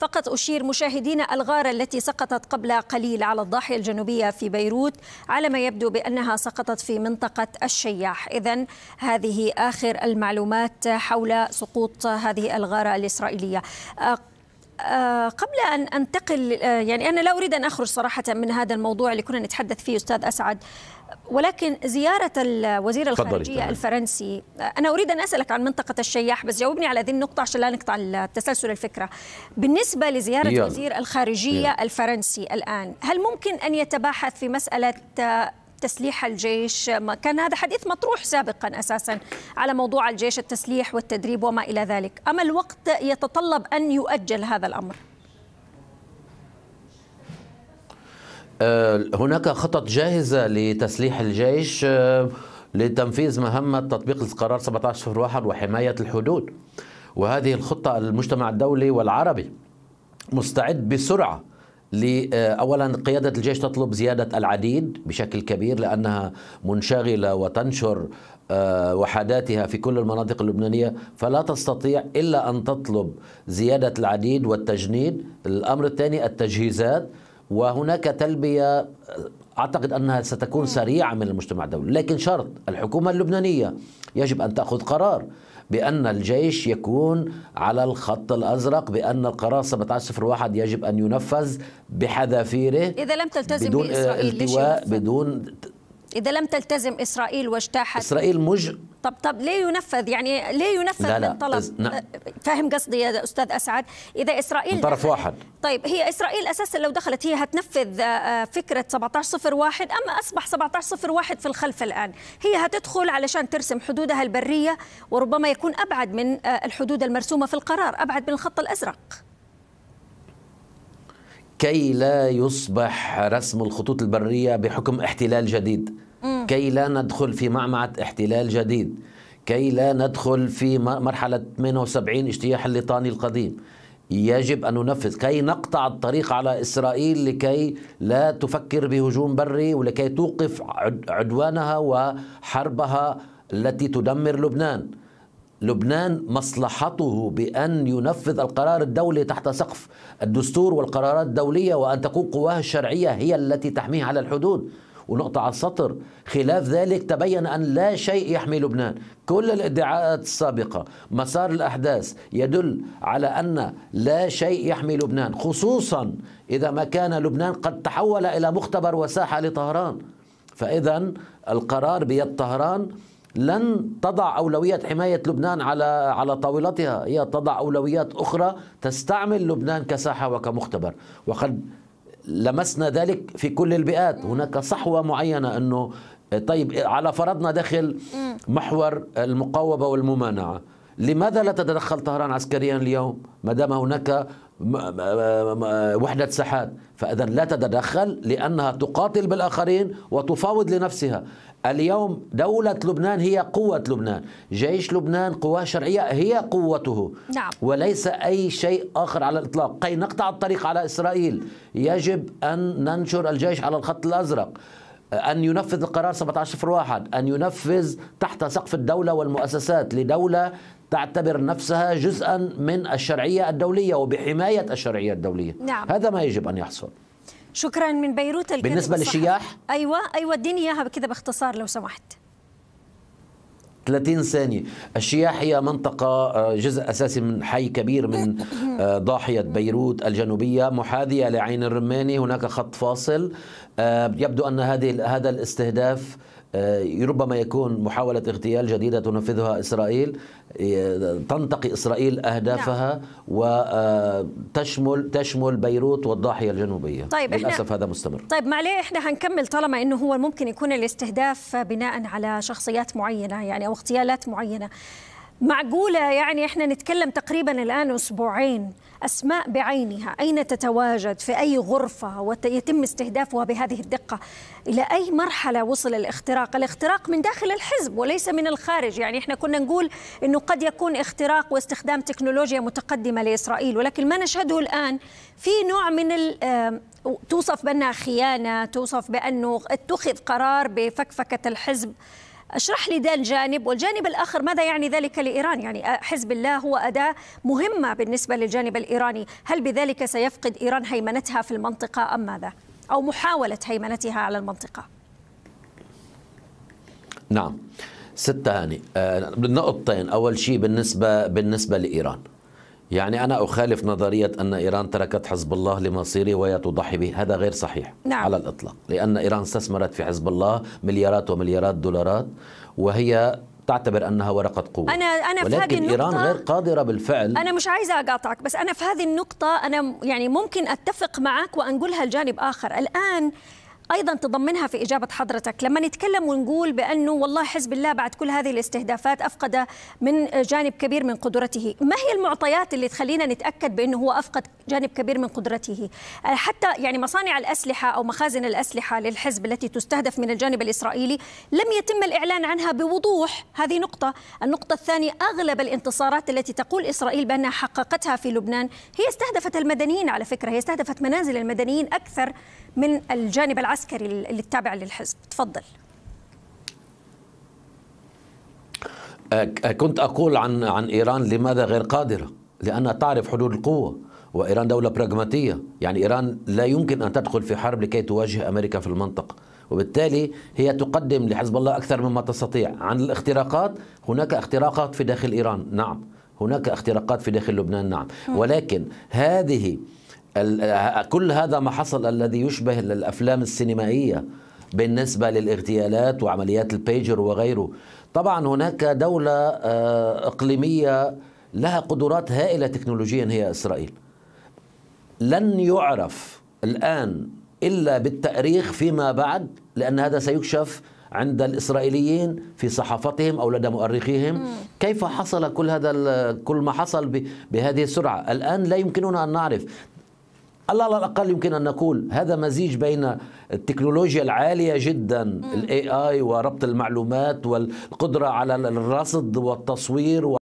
فقط أشير مشاهدينا الغارة التي سقطت قبل قليل على الضاحية الجنوبية في بيروت على ما يبدو بأنها سقطت في منطقة الشياح إذا هذه آخر المعلومات حول سقوط هذه الغارة الإسرائيلية آه، آه، قبل أن أنتقل آه، يعني أنا لا أريد أن أخرج صراحة من هذا الموضوع اللي كنا نتحدث فيه أستاذ أسعد ولكن زيارة وزير الخارجية الفرنسي أنا أريد أن أسألك عن منطقة الشياح بس جاوبني على هذه النقطة عشان لا نقطع التسلسل الفكرة بالنسبة لزيارة يلا. وزير الخارجية يلا. الفرنسي الآن هل ممكن أن يتباحث في مسألة تسليح الجيش كان هذا حديث مطروح سابقا أساسا على موضوع الجيش التسليح والتدريب وما إلى ذلك أما الوقت يتطلب أن يؤجل هذا الأمر آه، هناك خطط جاهزة لتسليح الجيش آه، لتنفيذ مهمة تطبيق القرار 1701 وحماية الحدود وهذه الخطة المجتمع الدولي والعربي مستعد بسرعة آه، أولا قيادة الجيش تطلب زيادة العديد بشكل كبير لأنها منشغلة وتنشر وحداتها في كل المناطق اللبنانية فلا تستطيع إلا أن تطلب زيادة العديد والتجنيد الأمر الثاني التجهيزات وهناك تلبية أعتقد أنها ستكون سريعة من المجتمع الدولي لكن شرط الحكومة اللبنانية يجب أن تأخذ قرار بأن الجيش يكون على الخط الأزرق بأن القرار 1701 يجب أن ينفذ بحذافيره إذا لم تلتزم بدون آه، إسرائيل بدون إذا لم تلتزم إسرائيل واجتاحت إسرائيل مج طب طب ليه ينفذ يعني ليه ينفذ لا لا. من طلب نعم. فاهم قصدي يا استاذ اسعد اذا اسرائيل من طرف واحد طيب هي اسرائيل اساسا لو دخلت هي هتنفذ آه، فكره 1701 اما اصبح 1701 في الخلف الان هي هتدخل علشان ترسم حدودها البريه وربما يكون ابعد من آه، الحدود المرسومه في القرار ابعد من الخط الازرق كي لا يصبح رسم الخطوط البريه بحكم احتلال جديد كي لا ندخل في معمعة احتلال جديد كي لا ندخل في مرحلة 78 اجتياح الليطاني القديم يجب أن ننفذ كي نقطع الطريق على إسرائيل لكي لا تفكر بهجوم بري ولكي توقف عدوانها وحربها التي تدمر لبنان لبنان مصلحته بأن ينفذ القرار الدولي تحت سقف الدستور والقرارات الدولية وأن تكون قواه الشرعية هي التي تحميه على الحدود ونقطة على السطر خلاف ذلك تبين أن لا شيء يحمي لبنان كل الادعاءات السابقة مسار الأحداث يدل على أن لا شيء يحمي لبنان خصوصا إذا ما كان لبنان قد تحول إلى مختبر وساحة لطهران فإذا القرار بيد طهران لن تضع اولويات حماية لبنان على على طاولتها هي تضع أولويات أخرى تستعمل لبنان كساحة وكمختبر وقد لمسنا ذلك في كل البيئات هناك صحوة معينة أنه طيب على فرضنا داخل محور المقاومة والممانعة لماذا لا تتدخل طهران عسكريا اليوم ما دام هناك وحدة ساحات فإذا لا تتدخل لأنها تقاتل بالآخرين وتفاوض لنفسها اليوم دولة لبنان هي قوة لبنان جيش لبنان قوة شرعية هي قوته نعم. وليس أي شيء آخر على الإطلاق كي نقطع الطريق على إسرائيل يجب أن ننشر الجيش على الخط الأزرق أن ينفذ القرار 1701 أن ينفذ تحت سقف الدولة والمؤسسات لدولة تعتبر نفسها جزءا من الشرعية الدولية وبحماية الشرعية الدولية نعم. هذا ما يجب أن يحصل شكرا من بيروت الكاتب بالنسبة للشياح أيوة أيوة اديني إياها كده باختصار لو سمحت 30 ثانية الشياح هي منطقة آه، جزء أساسي من حي كبير من آه، ضاحية بيروت الجنوبية محاذية لعين الرماني هناك خط فاصل آه، يبدو أن هذه هذا الاستهداف آه، ربما يكون محاولة اغتيال جديدة تنفذها إسرائيل تنتقي إسرائيل أهدافها نعم. وتشمل آه، تشمل بيروت والضاحية الجنوبية طيب للأسف إحنا هذا مستمر طيب معليه إحنا هنكمل طالما أنه هو ممكن يكون الاستهداف بناء على شخصيات معينة يعني أو اغتيالات معينة معقولة يعني إحنا نتكلم تقريبا الآن أسبوعين أسماء بعينها أين تتواجد في أي غرفة ويتم استهدافها بهذه الدقة إلى أي مرحلة وصل الاختراق الاختراق من داخل الحزب وليس من الخارج يعني إحنا كنا نقول أنه قد يكون اختراق واستخدام تكنولوجيا متقدمة لإسرائيل ولكن ما نشهده الآن في نوع من توصف بأنها خيانة توصف بأنه اتخذ قرار بفكفكة الحزب اشرح لي ده الجانب والجانب الآخر ماذا يعني ذلك لإيران يعني حزب الله هو أداة مهمة بالنسبة للجانب الإيراني هل بذلك سيفقد إيران هيمنتها في المنطقة أم ماذا أو محاولة هيمنتها على المنطقة نعم ست هاني آه، نقطتين أول شيء بالنسبة بالنسبة لإيران يعني أنا أخالف نظرية أن إيران تركت حزب الله لمصيره وهي تضحي به هذا غير صحيح نعم. على الإطلاق لأن إيران استثمرت في حزب الله مليارات ومليارات دولارات وهي تعتبر انها ورقه قوه انا انا ولكن في هذه النقطه ايران غير قادره بالفعل انا مش عايزه اقاطعك بس انا في هذه النقطه انا يعني ممكن اتفق معك وانقلها لجانب اخر الان ايضا تضمنها في اجابه حضرتك لما نتكلم ونقول بانه والله حزب الله بعد كل هذه الاستهدافات افقد من جانب كبير من قدرته ما هي المعطيات اللي تخلينا نتاكد بانه هو افقد جانب كبير من قدرته آه، حتى يعني مصانع الاسلحه او مخازن الاسلحه للحزب التي تستهدف من الجانب الاسرائيلي لم يتم الاعلان عنها بوضوح هذه نقطه النقطه الثانيه اغلب الانتصارات التي تقول اسرائيل بانها حققتها في لبنان هي استهدفت المدنيين على فكره هي استهدفت منازل المدنيين اكثر من الجانب العسكري العسكري اللي التابع للحزب تفضل كنت أقول عن عن إيران لماذا غير قادرة لأنها تعرف حدود القوة وإيران دولة براغماتية يعني إيران لا يمكن أن تدخل في حرب لكي تواجه أمريكا في المنطقة وبالتالي هي تقدم لحزب الله أكثر مما تستطيع عن الاختراقات هناك اختراقات في داخل إيران نعم هناك اختراقات في داخل لبنان نعم ولكن هذه آه، كل هذا ما حصل الذي يشبه الافلام السينمائيه بالنسبه للاغتيالات وعمليات البيجر وغيره طبعا هناك دوله آه، اقليميه لها قدرات هائله تكنولوجيا هي اسرائيل لن يعرف الان الا بالتاريخ فيما بعد لان هذا سيكشف عند الاسرائيليين في صحافتهم او لدى مؤرخيهم كيف حصل كل هذا كل ما حصل بهذه السرعه الان لا يمكننا ان نعرف على الاقل يمكن ان نقول هذا مزيج بين التكنولوجيا العاليه جدا الاي اي وربط المعلومات والقدره على الرصد والتصوير